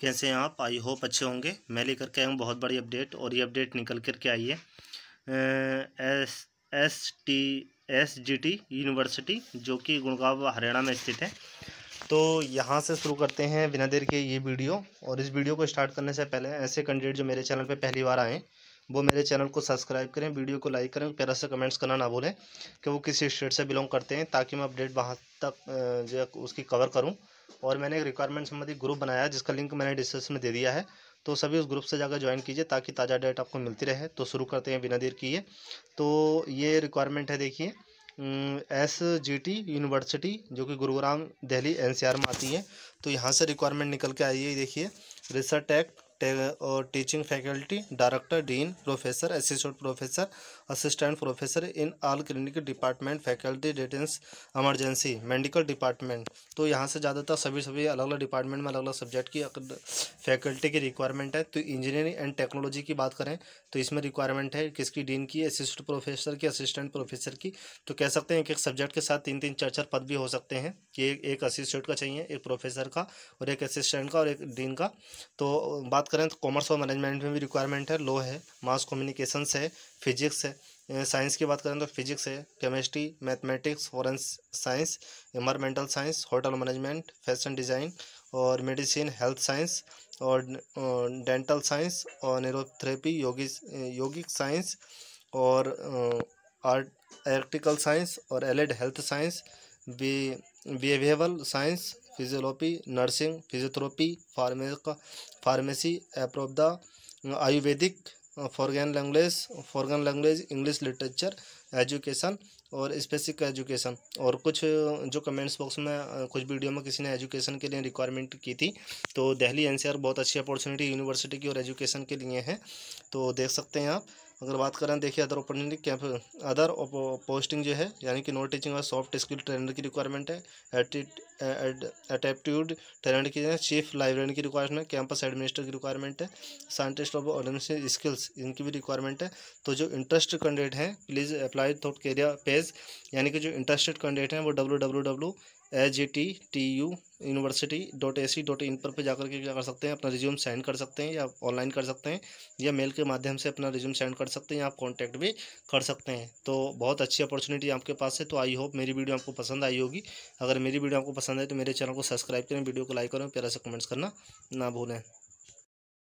कैसे हैं आप आई होप अच्छे होंगे मैं लेकर के आया हूँ बहुत बड़ी अपडेट और ये अपडेट निकल कर के आई है S S T S G T university जो कि गुड़गांव हरियाणा में स्थित है तो यहाँ से शुरू करते हैं बिना देर के ये वीडियो और इस वीडियो को स्टार्ट करने से पहले ऐसे कैंडिडेट जो मेरे चैनल पर पहली बार आएँ वो मेरे चैनल को सब्सक्राइब करें वीडियो को लाइक करें प्यारा से कमेंट्स करना ना भूलें कि वो किसी स्टेट से बिलोंग करते हैं ताकि मैं अपडेट वहाँ तक जो उसकी कवर करूँ और मैंने एक रिक्वायरमेंट संबंधी ग्रुप बनाया जिसका लिंक मैंने डिस्क्रिप्शन में दे दिया है तो सभी उस ग्रुप से जाकर ज्वाइन कीजिए ताकि ताज़ा डेट आपको मिलती रहे तो शुरू करते हैं बिना देर किए तो ये रिक्वायरमेंट है देखिए एस जी टी यूनिवर्सिटी जो कि गुरुग्राम दिल्ली एनसीआर में आती है तो यहाँ से रिक्वायरमेंट निकल के आई है देखिए रिसर्च एक्ट और teaching faculty director dean professor assistant professor assistant professor in all clinical department faculty डिटेंस इमरजेंसी मेडिकल डिपार्टमेंट तो यहाँ से ज़्यादातर सभी सभी अलग अलग डिपार्टमेंट में अलग अलग सब्जेक्ट की फैकल्टी की रिक्वायरमेंट है तो इंजीनियरिंग एंड टेक्नोलॉजी की बात करें तो इसमें रिक्वायरमेंट है किसकी डीन की असिस्टेंट प्रोफेसर की असिस्टेंट प्रोफेसर की तो कह सकते हैं एक एक सब्जेक्ट के साथ तीन तीन चार चार पद भी हो सकते हैं कि एक असिस्टेंट का चाहिए एक प्रोफेसर का और एक असिस्टेंट का और एक डीन का तो बात करें तो कॉमर्स और मैनेजमेंट में भी रिक्वायरमेंट है लो है मास कम्युनिकेशंस है फिजिक्स है साइंस की बात करें तो फिजिक्स है chemistry mathematics forensic science environmental science hotel management fashion design और मेडिसिन हेल्थ साइंस और डेंटल साइंस और न्यूरोथेरेपी योगी योगिक साइंस और आर्ट एलेक्ट्रिकल साइंस और एलेड हेल्थ साइंस भी behavioural science physiology nursing physiotherapy pharmacy pharmacy एप्रोबदा Ayurvedic foreign language foreign language English literature education और special education और कुछ uh, जो कमेंट्स बॉक्स में uh, कुछ वीडियो में किसी ने एजुकेशन के लिए रिक्वायरमेंट की थी तो दिल्ली एनसीआर बहुत अच्छी अपॉर्चुनिटी यूनिवर्सिटी की और एजुकेशन के लिए है तो देख सकते हैं आप अगर बात करें देखिए other opportunity camp other posting जो है यानी कि नो टीचिंग और सॉफ्ट स्किल ट्रेनर की रिक्वायरमेंट है एटीट्यूड ट्रेनर की चीफ लाइब्रेरियन की रिक्वायरमेंट है कैंपस एडमिनिस्टर की रिक्वायरमेंट है साइंटिस्ट ऑफ ऑर्डिनेशन स्किल्स इनकी भी रिक्वायरमेंट है तो जो इंटरेस्ट कैंडिडेट हैं please apply through career page यानी कि जो इंटरेस्टेड कैंडिडेट हैं वो W W H T T U university dot A C dot in पर पे जाकर के क्या कर सकते हैं अपना रिज्यूम सेंड कर सकते हैं या ऑनलाइन कर सकते हैं या मेल के माध्यम से अपना रिज्यूम सेंड कर सकते हैं या आप कांटेक्ट भी कर सकते हैं तो बहुत अच्छी अपॉर्चुनिटी आपके पास है तो आई होप मेरी वीडियो आपको पसंद आई होगी अगर मेरी वीडियो आपको पसंद है तो मेरे चैनल को सब्सक्राइब करें वीडियो को लाइक करें प्यारा से कमेंट्स करना ना भूलें